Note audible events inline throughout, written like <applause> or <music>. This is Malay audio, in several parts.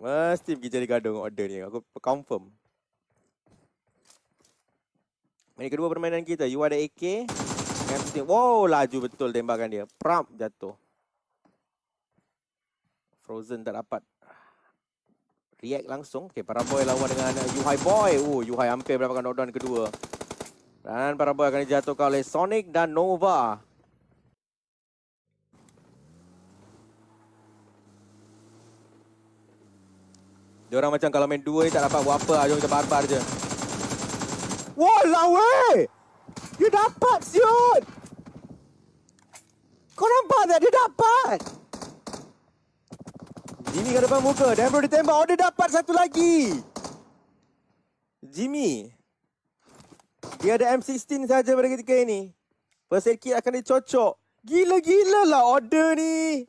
Mesti pergi jadi gaduh dengan order ni. Aku confirm. Ini kedua permainan kita. You ada AK. Wow, laju betul tembakan dia. Pramp, jatuh. Frozen tak dapat. React langsung. Okay, para boy lawan dengan Yuhai Boy. Oh, Yuhai hampir mendapatkan knockdown kedua. Dan para boy akan dijatuhkan oleh Sonic dan Nova. Dia orang macam kalau main dua ni tak dapat buat apa. Ajom ah, kita barbar je. Wah, lawe! Dia dapat, siot. Kau nampak tak? Dia dapat! Jimmy ke depan muka. Denver ditembak. Oh, dia dapat satu lagi! Jimmy. Dia ada M16 saja pada ketika ini. Persekit akan dicocok. Gila-gila lah order ni.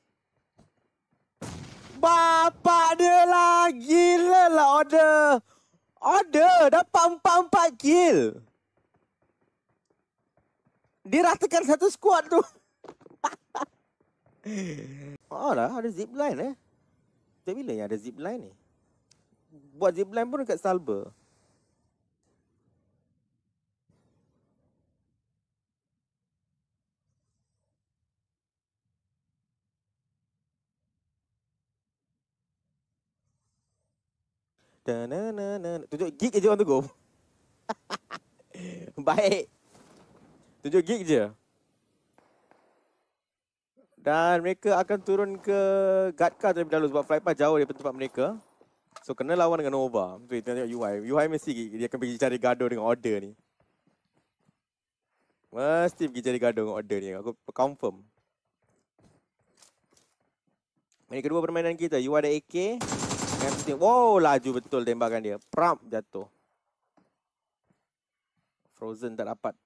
Bapak dia lagi gila lah order. Order dapat empat empat kill. Dia ratakan satu squad tu. <laughs> oh lah ada zip line eh. Tapi bila yang ada zip line ni? Buat zip line pun dekat Salber. Tunjuk gig je orang go, <laughs> Baik. Tunjuk gig je. Dan mereka akan turun ke Gatka terlebih dahulu sebab flight path jauh daripada tempat mereka. So kena lawan dengan Nova. Tu kita tengok UI. UI mesti dia akan pergi cari gaduh dengan order ni. Mesti pergi cari gaduh dengan order ni. Aku confirm. Main kedua permainan kita. UI ada AK. Captain. Wow, laju betul tembakan dia. Pram jatuh. Frozen tak dapat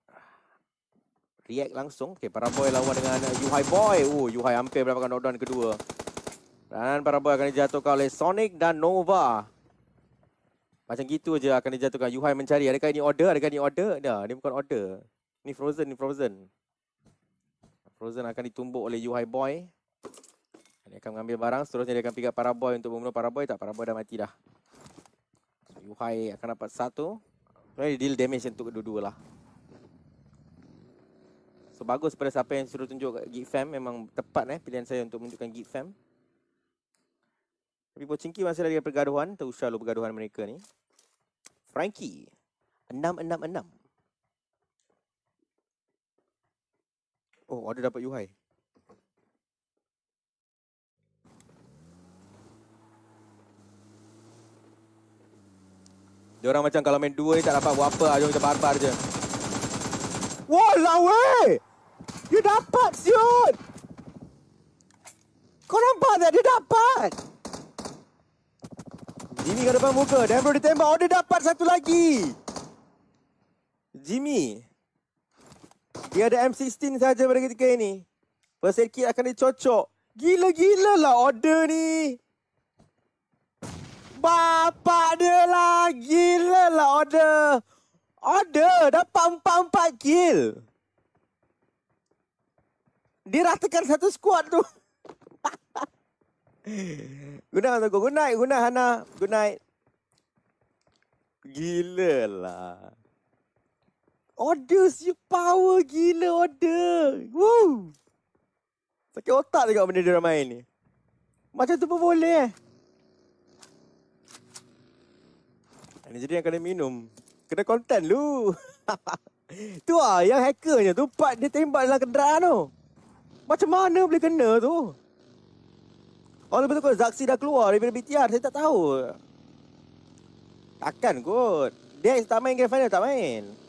react langsung. Okey, para boy lawan dengan Yuhai Boy. Oh, Yuhai hampir mendapatkan knockdown kedua. Dan para boy akan dijatuhkan oleh Sonic dan Nova. Macam gitu aja akan dijatuhkan. Yuhai mencari. Adakah ini order? Adakah ini order? Dah, ini bukan order. Ini frozen, ini frozen. Frozen akan ditumbuk oleh Yuhai Boy akan mengambil barang. Seterusnya dia akan pick up para untuk membunuh Paraboy. Tak, Paraboy boy dah mati dah. So, akan dapat satu. Sebenarnya dia deal damage untuk kedua-dua lah. So bagus pada siapa yang suruh tunjuk git fam. Memang tepat eh pilihan saya untuk menunjukkan git fam. Tapi Pocing masih lagi pergaduhan. Terusah lu pergaduhan mereka ni. Frankie. 666. Oh, ada dapat Yuhai. Dia orang macam kalau main dua ni tak dapat buat apa lah. Jom kita barbar je. Walau weh! Dia dapat siut! Kau nampak tak? Dia dapat! Jimmy ke depan muka. Dembro ditembak. Oh, dia dapat satu lagi! Jimmy. Dia ada M16 saja pada ketika ini. First akan dicocok. Gila-gila lah order ni bapak dia lagi Gila lah order. Order. Dapat empat-empat kill. Diratakan satu squad tu. good night, Togo. Good night, good night, Hana. Good night. Gila lah. Order si power gila order. Woo. Sakit otak juga benda dia main ni. Macam tu pun boleh eh. Ini jadi yang kena minum. Kena konten lu. <laughs> tu ah yang hackernya tu part dia tembak dalam kenderaan tu. Macam mana boleh kena tu? Oh lepas tu kot Zaksi dah keluar daripada BTR. Saya tak tahu. Takkan kot. Dia tak main game final tak main.